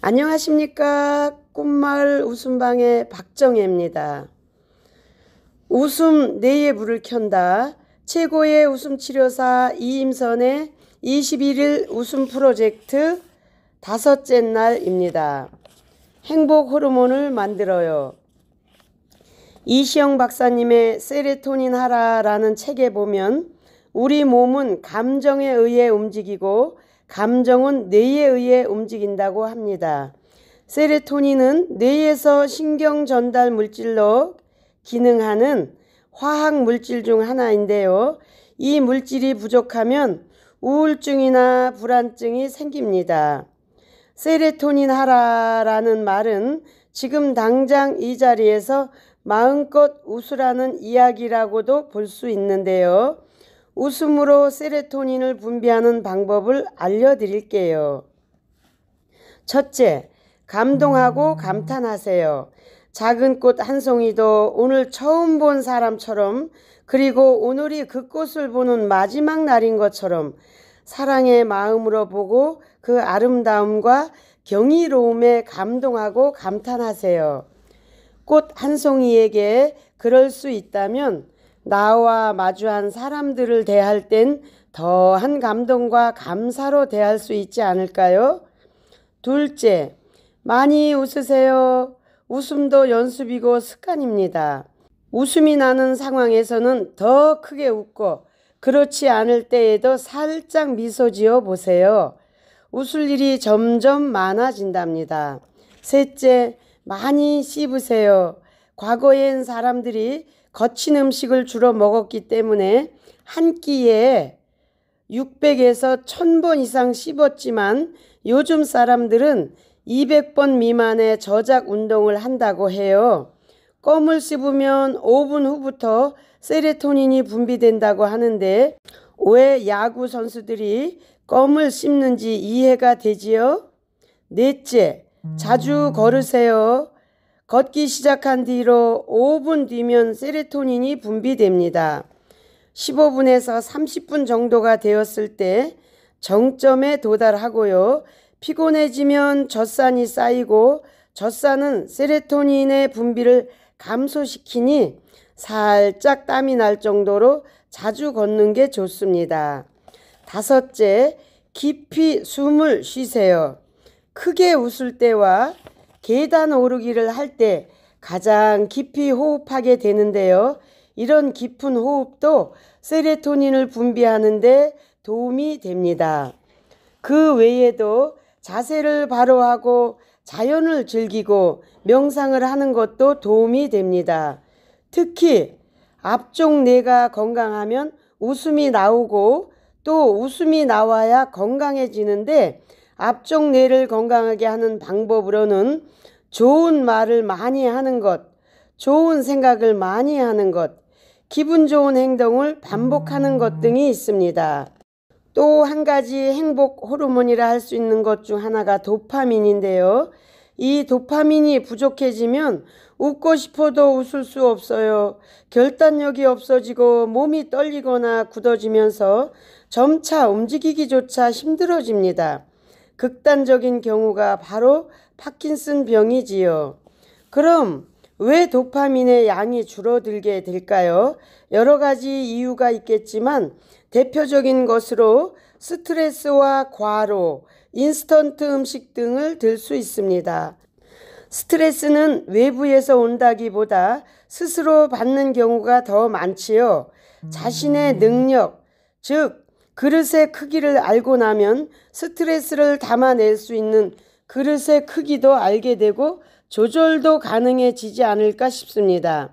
안녕하십니까 꽃마을 웃음방의 박정혜입니다. 웃음 내의 불을 켠다 최고의 웃음 치료사 이임선의 21일 웃음 프로젝트 다섯째 날입니다. 행복 호르몬을 만들어요. 이시영 박사님의 세레토닌 하라라는 책에 보면 우리 몸은 감정에 의해 움직이고 감정은 뇌에 의해 움직인다고 합니다. 세레토닌은 뇌에서 신경 전달 물질로 기능하는 화학 물질 중 하나인데요. 이 물질이 부족하면 우울증이나 불안증이 생깁니다. 세레토닌 하라라는 말은 지금 당장 이 자리에서 마음껏 웃으라는 이야기라고도 볼 수 있는데요. 웃음으로 세레토닌을 분비하는 방법을 알려드릴게요. 첫째, 감동하고 음. 감탄하세요. 작은 꽃 한 송이도 오늘 처음 본 사람처럼 그리고 오늘이 그 꽃을 보는 마지막 날인 것처럼 사랑의 마음으로 보고 그 아름다움과 경이로움에 감동하고 감탄하세요. 꽃 한 송이에게 그럴 수 있다면 나와 마주한 사람들을 대할 땐 더한 감동과 감사로 대할 수 있지 않을까요? 둘째, 많이 웃으세요. 웃음도 연습이고 습관입니다. 웃음이 나는 상황에서는 더 크게 웃고 그렇지 않을 때에도 살짝 미소 지어 보세요. 웃을 일이 점점 많아진답니다. 셋째, 많이 씹으세요. 과거엔 사람들이 거친 음식을 주로 먹었기 때문에 한 끼에 600에서 1000번 이상 씹었지만 요즘 사람들은 200번 미만의 저작 운동을 한다고 해요. 껌을 씹으면 5분 후부터 세레토닌이 분비된다고 하는데 왜 야구 선수들이 껌을 씹는지 이해가 되지요? 넷째, 자주 걸으세요. 음. 걷기 시작한 뒤로 5분 뒤면 세레토닌이 분비됩니다. 15분에서 30분 정도가 되었을 때 정점에 도달하고요. 피곤해지면 젖산이 쌓이고 젖산은 세레토닌의 분비를 감소시키니 살짝 땀이 날 정도로 자주 걷는 게 좋습니다. 다섯째, 깊이 숨을 쉬세요. 크게 웃을 때와 계단 오르기를 할 때 가장 깊이 호흡하게 되는데요. 이런 깊은 호흡도 세레토닌을 분비하는데 도움이 됩니다. 그 외에도 자세를 바로 하고 자연을 즐기고 명상을 하는 것도 도움이 됩니다. 특히 앞쪽 뇌가 건강하면 웃음이 나오고 또 웃음이 나와야 건강해지는데 앞쪽 뇌를 건강하게 하는 방법으로는 좋은 말을 많이 하는 것, 좋은 생각을 많이 하는 것, 기분 좋은 행동을 반복하는 것 음. 등이 있습니다. 또 한 가지 행복 호르몬이라 할 수 있는 것 중 하나가 도파민인데요. 이 도파민이 부족해지면 웃고 싶어도 웃을 수 없어요. 결단력이 없어지고 몸이 떨리거나 굳어지면서 점차 움직이기조차 힘들어집니다. 극단적인 경우가 바로 파킨슨 병이지요. 그럼 왜 도파민의 양이 줄어들게 될까요? 여러 가지 이유가 있겠지만 대표적인 것으로 스트레스와 과로, 인스턴트 음식 등을 들 수 있습니다. 스트레스는 외부에서 온다기보다 스스로 받는 경우가 더 많지요. 자신의 음. 능력, 즉, 그릇의 크기를 알고 나면 스트레스를 담아낼 수 있는 그릇의 크기도 알게 되고 조절도 가능해지지 않을까 싶습니다.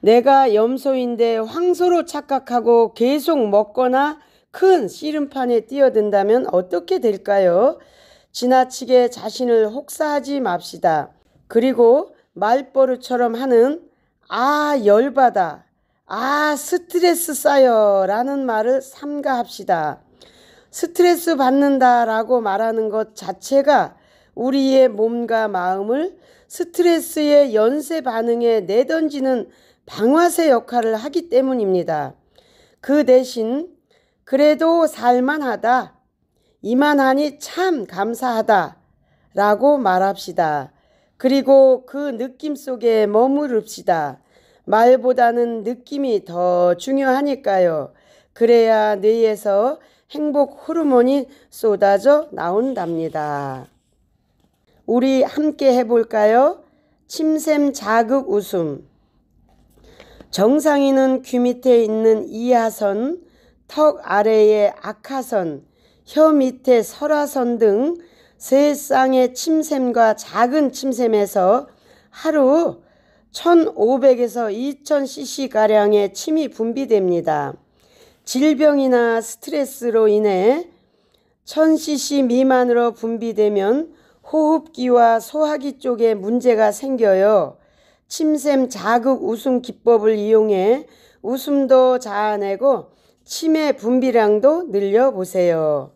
내가 염소인데 황소로 착각하고 계속 먹거나 큰 씨름판에 뛰어든다면 어떻게 될까요? 지나치게 자신을 혹사하지 맙시다. 그리고 말버릇처럼 하는 아 열받아 아, 스트레스 쌓여 라는 말을 삼가합시다. 스트레스 받는다 라고 말하는 것 자체가 우리의 몸과 마음을 스트레스의 연쇄 반응에 내던지는 방화세 역할을 하기 때문입니다. 그 대신 그래도 살만하다, 이만하니 참 감사하다 라고 말합시다. 그리고 그 느낌 속에 머무릅시다. 말보다는 느낌이 더 중요하니까요. 그래야 뇌에서 행복 호르몬이 쏟아져 나온답니다. 우리 함께 해볼까요? 침샘 자극 웃음. 정상이는 귀 밑에 있는 이하선, 턱 아래의 악하선, 혀 밑에 설화선 등 세 쌍의 침샘과 작은 침샘에서 하루 1,500에서 2,000cc가량의 침이 분비됩니다. 질병이나 스트레스로 인해 1000cc 미만으로 분비되면 호흡기와 소화기 쪽에 문제가 생겨요. 침샘 자극 웃음 기법을 이용해 웃음도 자아내고 침의 분비량도 늘려보세요.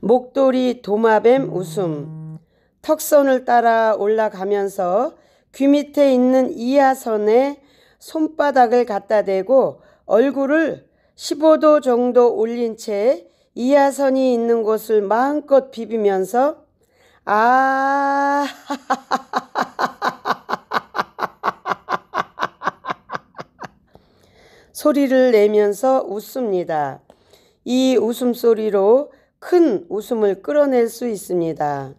목도리 도마뱀 웃음 턱선을 따라 올라가면서 귀 밑에 있는 이하선에 손바닥을 갖다 대고 얼굴을 15도 정도 올린 채 이하선이 있는 곳을 마음껏 비비면서 아 소리를 내면서 웃습니다. 이 웃음소리로 큰 웃음을 끌어낼 수 있습니다.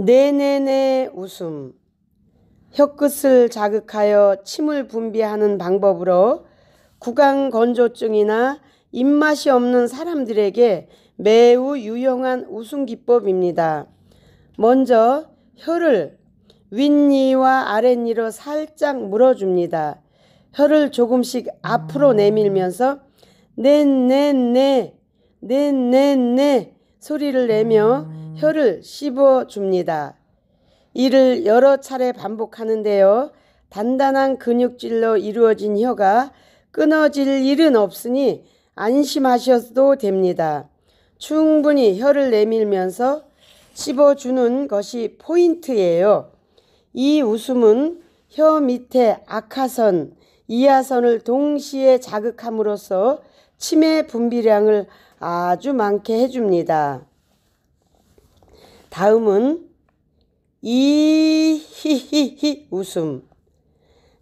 네네네 웃음. 혀끝을 자극하여 침을 분비하는 방법으로 구강 건조증이나 입맛이 없는 사람들에게 매우 유용한 웃음 기법입니다. 먼저 혀를 윗니와 아랫니로 살짝 물어줍니다. 혀를 조금씩 앞으로 내밀면서 내내내 내내내 소리를 내며 혀를 씹어줍니다. 이를 여러 차례 반복하는데요. 단단한 근육질로 이루어진 혀가 끊어질 일은 없으니 안심하셔도 됩니다. 충분히 혀를 내밀면서 씹어주는 것이 포인트예요. 이 웃음은 혀 밑에 악하선, 이하선을 동시에 자극함으로써 치매 분비량을 아주 많게 해줍니다. 다음은 이히히히 웃음.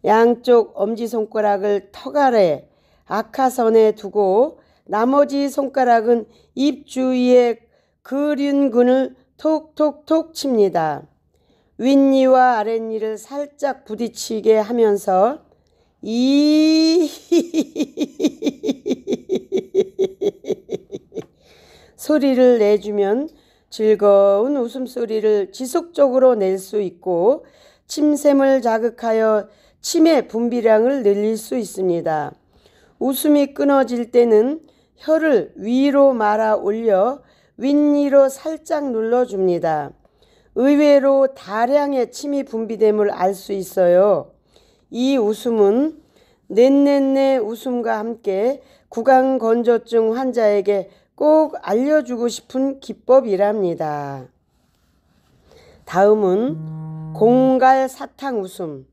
양쪽 엄지손가락을 턱 아래 아카선에 두고 나머지 손가락은 입 주위에 그린근을 톡톡톡 칩니다. 윗니와 아랫니를 살짝 부딪히게 하면서 이히히히히히히히히히 소리를 내주면 즐거운 웃음소리를 지속적으로 낼 수 있고 침샘을 자극하여 침의 분비량을 늘릴 수 있습니다. 웃음이 끊어질 때는 혀를 위로 말아 올려 윗니로 살짝 눌러줍니다. 의외로 다량의 침이 분비됨을 알 수 있어요. 이 웃음은 넷넷넷 웃음과 함께 구강 건조증 환자에게 꼭 알려주고 싶은 기법이랍니다. 다음은 공갈 사탕 웃음.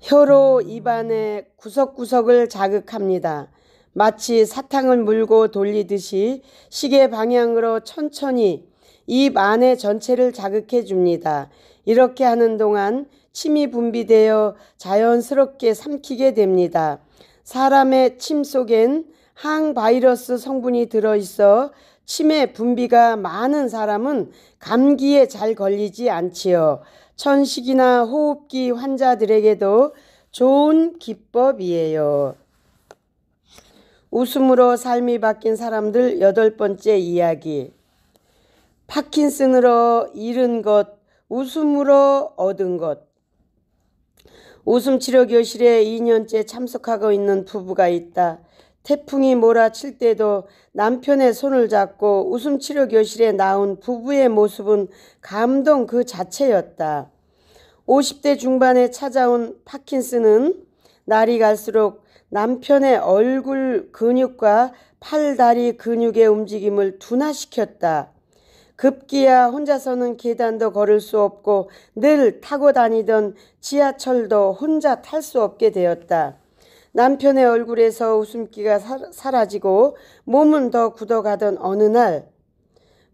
혀로 입안의 구석구석을 자극합니다. 마치 사탕을 물고 돌리듯이 시계 방향으로 천천히 입 안의 전체를 자극해 줍니다. 이렇게 하는 동안 침이 분비되어 자연스럽게 삼키게 됩니다. 사람의 침 속엔 항바이러스 성분이 들어있어 치매 분비가 많은 사람은 감기에 잘 걸리지 않지요. 천식이나 호흡기 환자들에게도 좋은 기법이에요. 웃음으로 삶이 바뀐 사람들 여덟 번째 이야기. 파킨슨으로 잃은 것, 웃음으로 얻은 것. 웃음 치료 교실에 2년째 참석하고 있는 부부가 있다. 태풍이 몰아칠 때도 남편의 손을 잡고 웃음치료 교실에 나온 부부의 모습은 감동 그 자체였다. 50대 중반에 찾아온 파킨슨은 날이 갈수록 남편의 얼굴 근육과 팔, 다리 근육의 움직임을 둔화시켰다. 급기야 혼자서는 계단도 걸을 수 없고 늘 타고 다니던 지하철도 혼자 탈 수 없게 되었다. 남편의 얼굴에서 웃음기가 사라지고 몸은 더 굳어가던 어느 날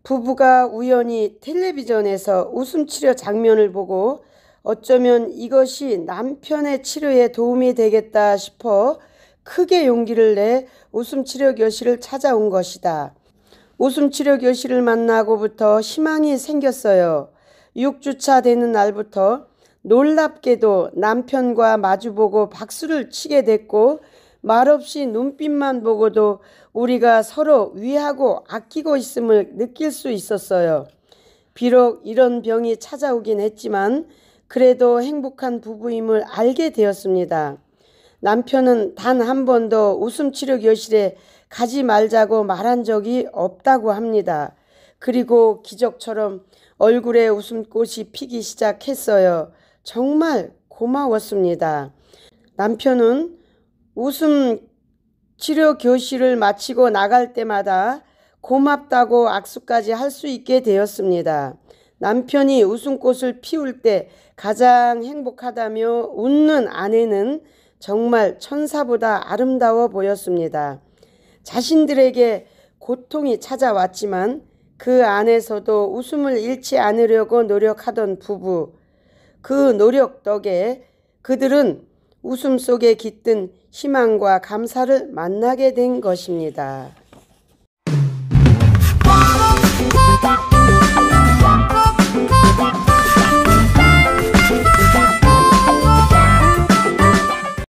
부부가 우연히 텔레비전에서 웃음 치료 장면을 보고 어쩌면 이것이 남편의 치료에 도움이 되겠다 싶어 크게 용기를 내 웃음 치료 교실을 찾아온 것이다. 웃음 치료 교실을 만나고부터 희망이 생겼어요. 6주차 되는 날부터 놀랍게도 남편과 마주보고 박수를 치게 됐고 말없이 눈빛만 보고도 우리가 서로 위하고 아끼고 있음을 느낄 수 있었어요. 비록 이런 병이 찾아오긴 했지만 그래도 행복한 부부임을 알게 되었습니다. 남편은 단 한 번도 웃음 치료 교실에 가지 말자고 말한 적이 없다고 합니다. 그리고 기적처럼 얼굴에 웃음꽃이 피기 시작했어요. 정말 고마웠습니다. 남편은 웃음 치료 교실을 마치고 나갈 때마다 고맙다고 악수까지 할 수 있게 되었습니다. 남편이 웃음꽃을 피울 때 가장 행복하다며 웃는 아내는 정말 천사보다 아름다워 보였습니다. 자신들에게 고통이 찾아왔지만 그 안에서도 웃음을 잃지 않으려고 노력하던 부부. 그 노력 덕에 그들은 웃음 속에 깃든 희망과 감사를 만나게 된 것입니다.